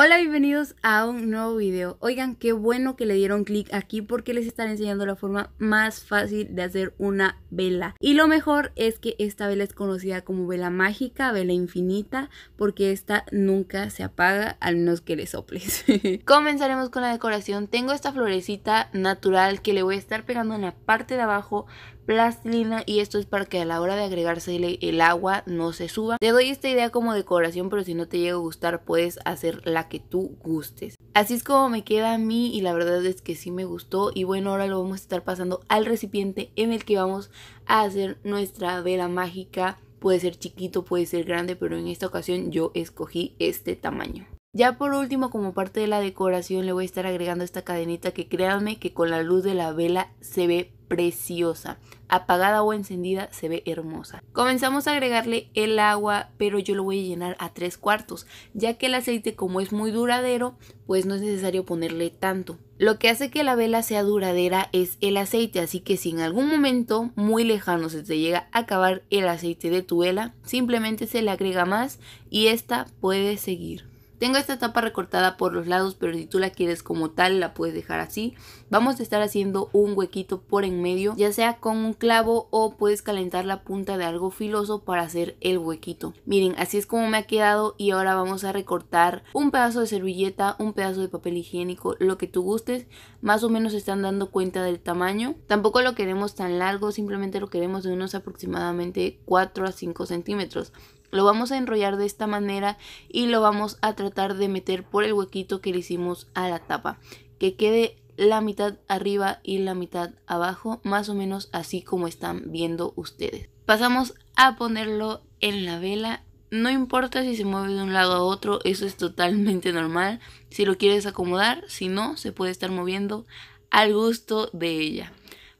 Hola, bienvenidos a un nuevo video. Oigan, qué bueno que le dieron clic aquí porque les están enseñando la forma más fácil de hacer una vela. Y lo mejor es que esta vela es conocida como vela mágica, vela infinita, porque esta nunca se apaga al menos que le soples. Comenzaremos con la decoración. Tengo esta florecita natural que le voy a estar pegando en la parte de abajo plastilina y esto es para que a la hora de agregársele el agua no se suba. Te doy esta idea como decoración, pero si no te llega a gustar puedes hacer la que tú gustes. Así es como me queda a mí y la verdad es que sí me gustó y bueno, ahora lo vamos a estar pasando al recipiente en el que vamos a hacer nuestra vela mágica. Puede ser chiquito, puede ser grande, pero en esta ocasión yo escogí este tamaño. Ya por último, como parte de la decoración, le voy a estar agregando esta cadenita que créanme que con la luz de la vela se ve preciosa. Apagada o encendida se ve hermosa. Comenzamos a agregarle el agua, pero yo lo voy a llenar a tres cuartos, ya que el aceite como es muy duradero, pues no es necesario ponerle tanto. Lo que hace que la vela sea duradera es el aceite, así que si en algún momento muy lejano se te llega a acabar el aceite de tu vela, simplemente se le agrega más y esta puede seguir. Tengo esta tapa recortada por los lados, pero si tú la quieres como tal, la puedes dejar así. Vamos a estar haciendo un huequito por en medio, ya sea con un clavo o puedes calentar la punta de algo filoso para hacer el huequito. Miren, así es como me ha quedado y ahora vamos a recortar un pedazo de servilleta, un pedazo de papel higiénico, lo que tú gustes. Más o menos se están dando cuenta del tamaño. Tampoco lo queremos tan largo, simplemente lo queremos de unos aproximadamente 4 a 5 centímetros. Lo vamos a enrollar de esta manera y lo vamos a tratar de meter por el huequito que le hicimos a la tapa. Que quede la mitad arriba y la mitad abajo, más o menos así como están viendo ustedes. Pasamos a ponerlo en la vela. No importa si se mueve de un lado a otro, eso es totalmente normal. Si lo quieres acomodar, si no, se puede estar moviendo al gusto de ella.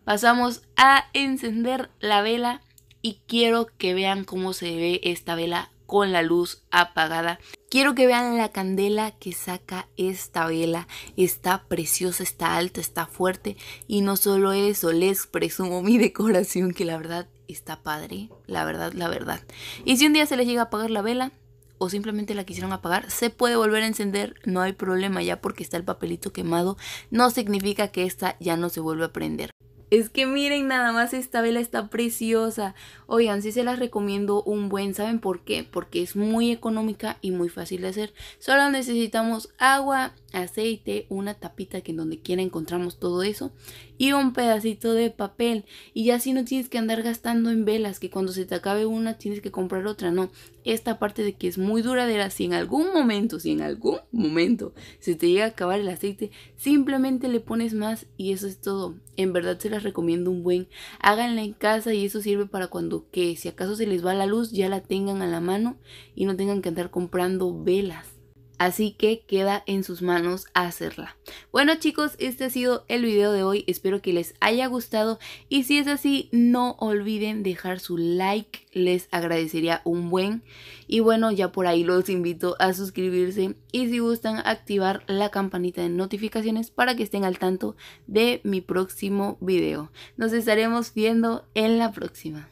Pasamos a encender la vela y quiero que vean cómo se ve esta vela con la luz apagada. Quiero que vean la candela que saca esta vela. Está preciosa, está alta, está fuerte. Y no solo eso, les presumo mi decoración que la verdad está padre. La verdad, la verdad. Y si un día se les llega a apagar la vela o simplemente la quisieron apagar, se puede volver a encender. No hay problema ya porque está el papelito quemado. No significa que esta ya no se vuelva a prender. Es que miren nada más esta vela está preciosa. Oigan, sí se las recomiendo un buen, ¿saben por qué? Porque es muy económica y muy fácil de hacer. Solo necesitamos agua, aceite, una tapita que en donde quiera encontramos todo eso y un pedacito de papel y ya así no tienes que andar gastando en velas que cuando se te acabe una tienes que comprar otra, no, esta parte de que es muy duradera, si en algún momento, si en algún momento se te llega a acabar el aceite, simplemente le pones más y eso es todo, en verdad se las recomiendo un buen, háganla en casa y eso sirve para cuando que si acaso se les va la luz ya la tengan a la mano y no tengan que andar comprando velas. Así que queda en sus manos hacerla. Bueno chicos, este ha sido el video de hoy. Espero que les haya gustado. Y si es así, no olviden dejar su like. Les agradecería un buen. Y bueno, ya por ahí los invito a suscribirse. Y si gustan, activar la campanita de notificaciones para que estén al tanto de mi próximo video. Nos estaremos viendo en la próxima.